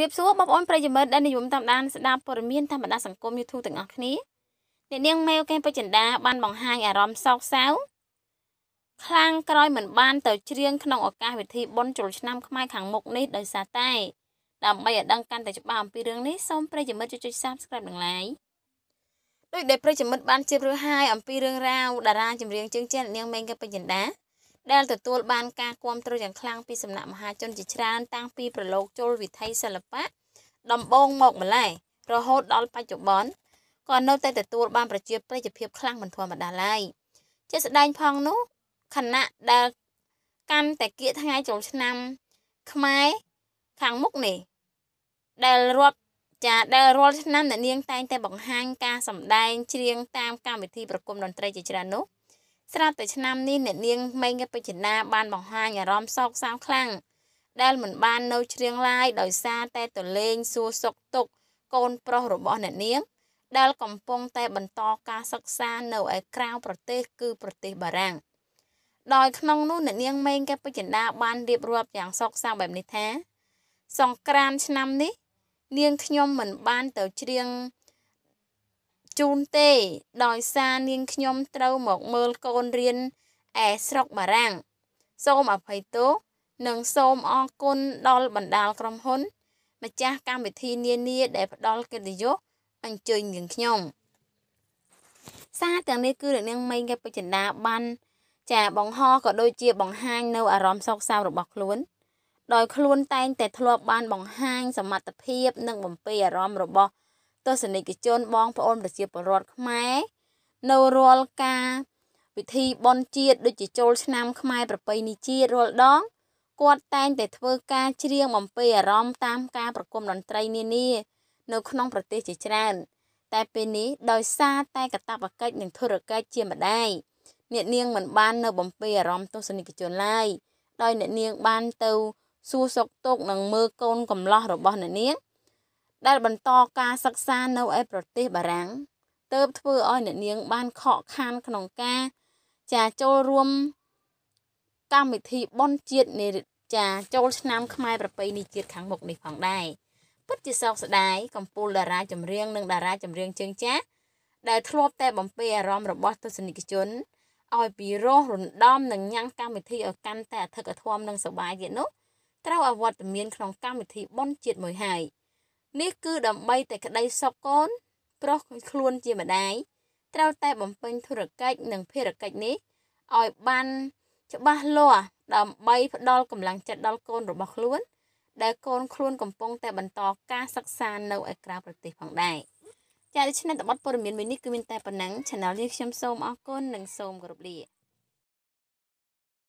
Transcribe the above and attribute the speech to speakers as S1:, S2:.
S1: រៀបសួរបងប្អូនប្រិយមិត្តដែលនិយមតាមដានស្ដាប់ព័ត៌មានតាមបណ្ដាសង្គម YouTube ទាំងអស់គ្នាអ្នកនាងមេវកេងបច្ចិន្តា បានបង្ហាញអារម្មណ៍សោកសៅខ្លាំងក្រោយមិនបាន ទៅច្រៀងក្នុងឱកាសពិធីបុណ្យចូលឆ្នាំខ្មែរខាងមុខនេះដោយសារតែដើម្បីឲ្យដឹងកាន់តែច្បាស់អំពីរឿងនេះសូមប្រិយមិត្តជួយ Subscribe និង Like ដោយដែលប្រិយមិត្តបានជិបរឿងហើយអំពីរឿងរ៉ាវតារាចម្រៀងជើងចាស់នាងមេងកេងបច្ចិន្តាដែលទទួលបានការគាំទ្រយ៉ាងខ្លាំងពីសំណាក់មហា ជនជាច្រើនតាំងពីប្រឡូកចូលវិថីសិល្បៈដំបូងមកម្ល៉េះរហូតដល់បច្ចុប្បន្នក៏នៅតែទទួលបានប្រជាប្រិយភាពខ្លាំងមិនធម្មតាឡើយជាស្ដែងផងនោះខណៈដែលកាន់តែគៀកថ្ងៃចូលឆ្នាំខ្មែរខាងមុខនេះដែលរាប់ចាដែលរាល់ឆ្នាំអ្នកនាងតែងតែបង្ហាញការសម្ដែងច្រៀងតាមកម្មវិធីប្រគំតន្ត្រីជាច្រើននោះស្រាប់តែឆ្នាំនេះអ្នកនាងមេងបញ្ញាបានបង្ហាញអារម្មណ៍សោកសៅខ្លាំងដែលមិនបាននៅច្រៀងឡាយដោយសារតែតលេងសួរសុកទុក កូនប្រុសរបស់អ្នកនាង ដែល កំពុងតែបន្តការសិក្សានៅឯក្រៅប្រទេស គឺប្រទេសបារាំងដោយ ក្នុងនោះអ្នកនាងមេងកែបចិន្តាបានរៀបរាប់យ៉ាងសោកសៅបែបនេះថា សង្ក្រានឆ្នាំនេះ នាងខ្ញុំមិនបានទៅច្រៀងជូនទេដោយសារនាងខ្ញុំត្រូវមកមើលកូនរៀនឯស្រុកបារាំងសូមអភ័យទោសនិងសូមអរគុណដល់បណ្ដាលក្រុមហ៊ុនម្ចាស់កម្មវិធីនានាដែលផ្ដល់កិត្តិយសអញ្ជើញនាងខ្ញុំ សារទាំងនេះគឺលោកនាងមេងកែពុជិន្ដាបាន ចាបង្ហោះក៏ដូចជាបង្ហាញនៅ អារម្មណ៍សោកសៅរបស់ខ្លួន ដោយខ្លួនតែងតែធ្លាប់បានបង្ហាញសមត្ថភាព និងបំពេអារម្មណ៍របស់ទស្សនិកជនបងប្អូនប្រជាពលរដ្ឋខ្មែរនៅរាល់ការពិធីបុណ្យជាតិដូចជាចូលឆ្នាំខ្មែរប្រពៃណីជាតិរាល់ដងគាត់តែងតែធ្វើការច្រៀងបំពេអារម្មណ៍តាមការប្រគំតន្ត្រីនានា នៅក្នុងប្រទេសជាច្រើនតែពេលនេះដោយសារតែកតាបកិច្ចនិងធុរកិច្ចជាម្ដាយអ្នកនាងមិនបាននៅបំពេអារម្មណ៍ទស្សនិកជនឡើយដោយអ្នកនាងបានទៅសួរសុខទុក្ខនិងមើលកូនកំឡោះរបស់អ្នកនាងដែលបន្តការសិក្សានៅឯប្រទេសបារាំងទៅធ្វើឲ្យអ្នកនាងបានខកខានក្នុងការចាចូលរួមកម្មវិធីបុណ្យជាតិនៃចាចូលឆ្នាំខ្មែរប្រពៃណីជាតិខាងមុខនេះផងដែរពិតជាសោកស្ដាយកំពូលតារាចម្រៀងនិង តារាចម្រៀងជើងចាស់ដែលធ្លាប់តែបំពេអារម្មណ៍របស់ទស្សនិកជនឲ្យពីរោះរំដំនិងញ៉ាំងកម្មវិធីឲ្យកាន់តែអធិកអធមនិងសប្បាយទៀតនោះត្រូវអវត្តមានក្នុងកម្មវិធីបុណ្យជាតិមួយហើយ។នេះគឺដើម្បីតែក្តីសុខកូនប្រុសខ្លួនជាម្ដាយត្រូវតែបំពេញធុរកិច្ចនិងភារកិច្ចនេះឲ្យបានច្បាស់លាស់ដើម្បី ផ្ដល់កម្លាំងចិត្តដល់កូនរបស់ខ្លួនដែលកូនខ្លួនកំពុងតែបន្តការសិក្សានៅឯក្រៅប្រទេសផងដែរចាដូច្នេះតបព័ត៌មានមួយនេះគឺមានតែប៉ុណ្ណឹង Channel នេះខ្ញុំសូមអរគុណនិងសូមគោរពលា